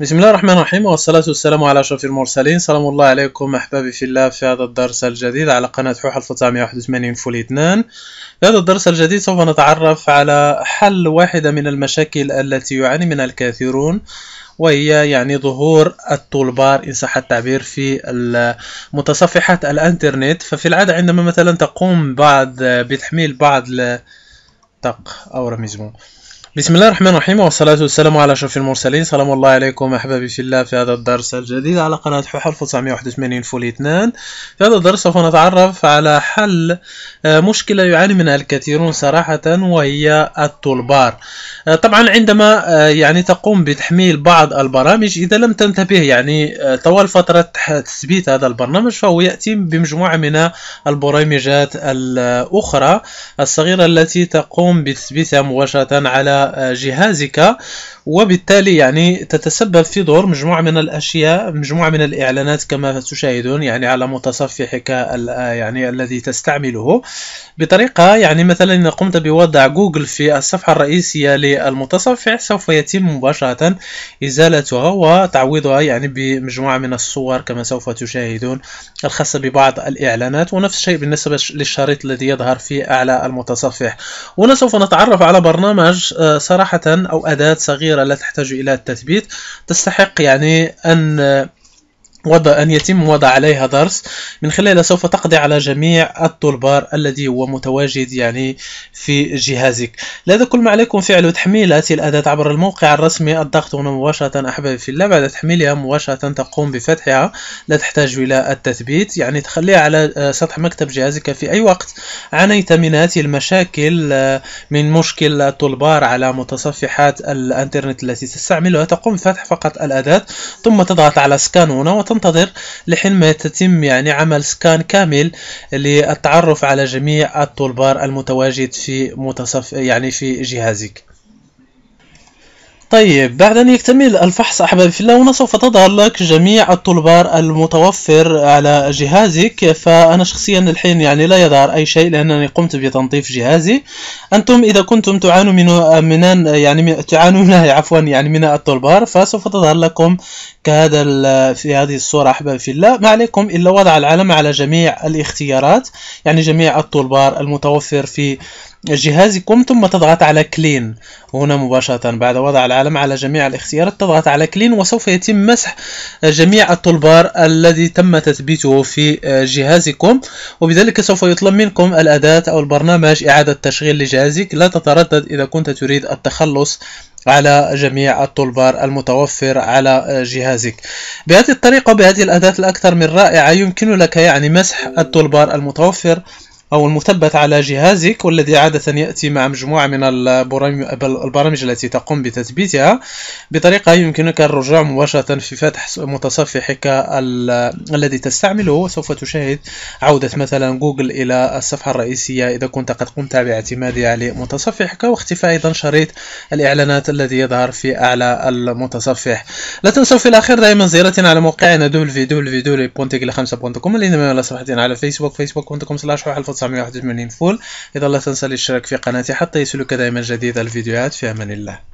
بسم الله الرحمن الرحيم والصلاة والسلام على أشرف المرسلين سلام الله عليكم أحبابي في الله في هذا الدرس الجديد على قناة حوح 181 فولي 2 في هذا الدرس الجديد سوف نتعرف على حل واحدة من المشاكل التي يعاني منها الكثيرون وهي يعني ظهور الطولبار إن صح التعبير في متصفحات الإنترنت ففي العادة عندما مثلا تقوم بعد بتحميل بعض تق أو رميزمون بسم الله الرحمن الرحيم والصلاة والسلام على أشرف المرسلين سلام الله عليكم أحبابي في الله في هذا الدرس الجديد على قناة حوح 1981 فولي 2 في هذا الدرس سوف نتعرف على حل مشكلة يعاني منها الكثيرون صراحة وهي التولبار طبعا عندما eh, يعني تقوم بتحميل بعض البرامج إذا لم تنتبه يعني eh, طوال فترة تثبيت هذا البرنامج فهو يأتي بمجموعة من البرامجات الأخرى الصغيرة التي تقوم بتثبيتها مباشرة على جهازك وبالتالي يعني تتسبب في ظهور مجموعة من الأشياء مجموعة من الإعلانات كما تشاهدون يعني على متصفحك يعني الذي تستعمله بطريقة يعني مثلا إن قمت بوضع جوجل في الصفحة الرئيسية للمتصفح سوف يتم مباشرة إزالتها وتعويضها يعني بمجموعة من الصور كما سوف تشاهدون الخاصة ببعض الإعلانات ونفس الشيء بالنسبة للشريط الذي يظهر في أعلى المتصفح هنا سوف نتعرف على برنامج آه، صراحة أو أداة صغيرة لا تحتاج إلى التثبيت تستحق يعني أن وضع أن يتم وضع عليها درس من خلاله سوف تقضي على جميع الطلبار الذي هو متواجد يعني في جهازك لهذا كل ما عليكم فعله تحميل هذه الأداة عبر الموقع الرسمي الضغط هنا مباشرة أحبابي في الله بعد تحميلها مباشرة تقوم بفتحها لا تحتاج إلى التثبيت يعني تخليها على سطح مكتب جهازك في أي وقت عانيت من هذه المشاكل آه، من مشكل الطلبار على متصفحات الإنترنت التي تستعملها تقوم بفتح فقط الأداة ثم تضغط على سكان هنا وتنتظر لحين ما تتم يعني عمل سكان كامل للتعرف على جميع الطلبار المتواجد في متصف يعني في جهازك طيب بعد أن يكتمل الفحص أحبابي في الله هنا سوف تظهر لك جميع الطلبار المتوفر على جهازك فأنا شخصيا الحين يعني لا يظهر أي شيء لأنني قمت بتنظيف جهازي أنتم إذا كنتم تعانوا من من يعني تعانون عفوا يعني من الطلبار فسوف تظهر لكم كهذا في هذه الصورة أحبابي في الله ما عليكم إلا وضع العلم على جميع الاختيارات يعني جميع الطلبار المتوفر في جهازكم ثم تضغط على كلين هنا مباشرة بعد وضع العلم العالم على جميع الاختيارات تضغط على كلين وسوف يتم مسح جميع الطلبار الذي تم تثبيته في جهازكم وبذلك سوف يطلب منكم الأداة أو البرنامج إعادة تشغيل لجهازك لا تتردد إذا كنت تريد التخلص على جميع الطلبار المتوفر على جهازك بهذه الطريقة بهذه الأداة الأكثر من رائعة يمكن لك يعني مسح الطلبار المتوفر أو المثبت على جهازك والذي عادة يأتي مع مجموعة من البرامج التي تقوم بتثبيتها بطريقة يمكنك الرجوع مباشرة في فتح متصفحك الذي تستعمله سوف تشاهد عودة مثلا جوجل إلى الصفحة الرئيسية إذا كنت قد قمت باعتمادها على لمتصفحك واختفاء أيضا شريط الإعلانات الذي يظهر في أعلى المتصفح لا تنسوا في الأخير دائما زيارتنا على موقعنا www.tech5.com الإنما على صفحتنا على فيسبوك facebook.com 1981 فول إذا لا تنسى الاشتراك في قناتي حتى يصلك دائما جديد الفيديوهات في أمان الله